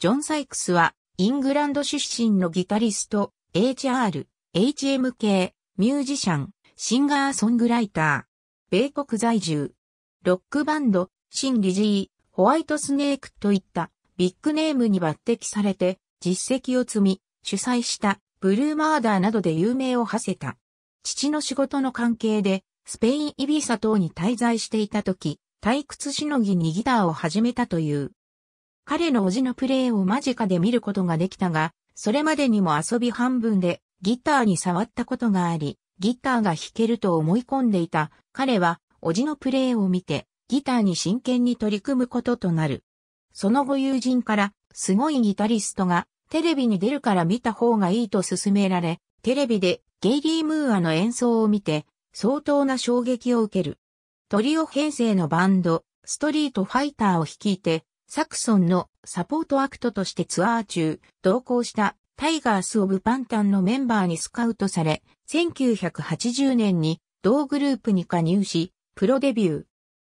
ジョン・サイクスは、イングランド出身のギタリスト、HR、HMK、ミュージシャン、シンガーソングライター、米国在住、ロックバンド、シン・リジー、ホワイトスネークといったビッグネームに抜擢されて実績を積み、主催したブルーマーダーなどで有名を馳せた。父の仕事の関係でスペイン・イビサ島に滞在していた時、退屈しのぎにギターを始めたという。彼の叔父のプレーを間近で見ることができたが、それまでにも遊び半分でギターに触ったことがあり、ギターが弾けると思い込んでいた彼は、叔父のプレーを見て、ギターに真剣に取り組むこととなる。その後友人から、すごいギタリストが、テレビに出るから見た方がいいと勧められ、テレビでゲイリー・ムーアの演奏を見て、相当な衝撃を受ける。トリオ編成のバンド、ストリートファイターを率いて、サクソンのサポートアクトとしてツアー中、同行したタイガース・オブ・パンタンのメンバーにスカウトされ、1980年に同グループに加入し、プロデビュー。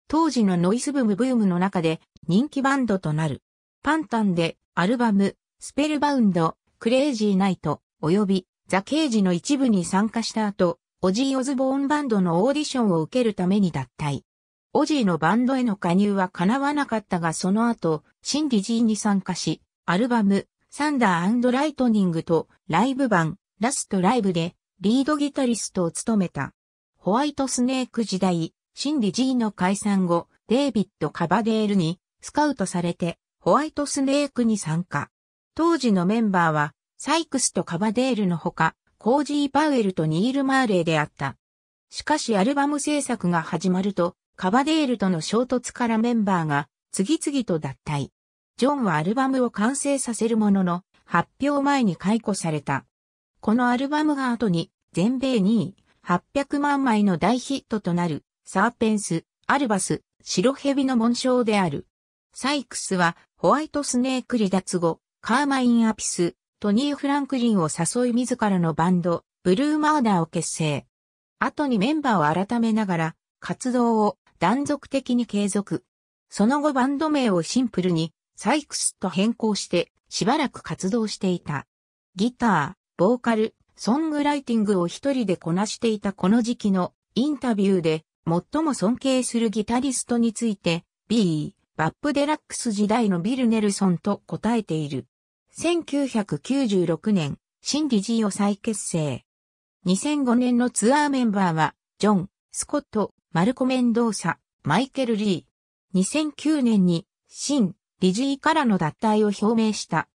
当時のノイズブームブームの中で人気バンドとなる。パンタンでアルバム、スペルバウンド、クレイジーナイト、及びザ・ケージの一部に参加した後、オジー・オズボーンバンドのオーディションを受けるために脱退。オジーのバンドへの加入は叶わなかったがその後、シンディジーに参加し、アルバム、サンダーライトニングとライブ版、ラストライブで、リードギタリストを務めた。ホワイトスネーク時代、シンディジーの解散後、デイビッド・カバデールにスカウトされて、ホワイトスネークに参加。当時のメンバーは、サイクスとカバデールのほか、コージー・パウエルとニール・マーレーであった。しかしアルバム制作が始まると、カバデールとの衝突からメンバーが次々と脱退。ジョンはアルバムを完成させるものの、発表前に解雇された。このアルバムが後に、全米2位、800万枚の大ヒットとなる、サーペンス、アルバス、白蛇の紋章である。サイクスは、ホワイトスネーク離脱後、カーマイン・アピス、トニー・フランクリンを誘い自らのバンド、ブルーマーダーを結成。後にメンバーを改めながら、活動を断続的に継続。その後バンド名をシンプルに、サイクスと変更して、しばらく活動していた。ギター、ボーカル、ソングライティングを一人でこなしていたこの時期のインタビューで、最も尊敬するギタリストについて、B、バップデラックス時代のビル・ネルソンと答えている。1996年、シンディ・ジーを再結成。2005年のツアーメンバーは、ジョン、スコット、マルコ・メンドーサ、マイケル・リー。2009年に、新、理事位からの脱退を表明した。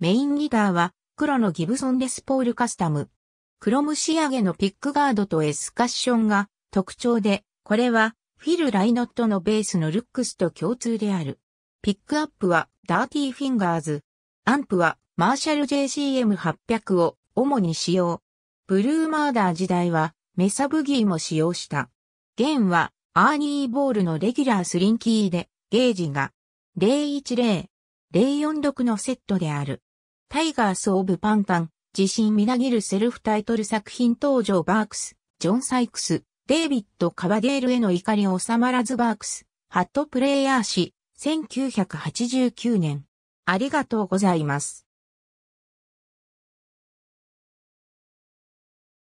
メインギターは、黒のギブソンレスポールカスタム。クロム仕上げのピックガードとエスカッションが特徴で、これは、フィル・ライノットのベースのルックスと共通である。ピックアップは、ダーティーフィンガーズ。アンプは、マーシャル JCM800 を主に使用。ブルーマーダー時代は、メサブギーも使用した。ゲンは、アーニーボールのレギュラースリンキーで、ゲージが、010、046のセットである。タイガース・オブ・パンパン、自身みなぎるセルフタイトル作品登場バークス、ジョン・サイクス、デイビッド・カバデールへの怒り収まらずバークス、ハットプレイヤー氏、1989年。ありがとうございます。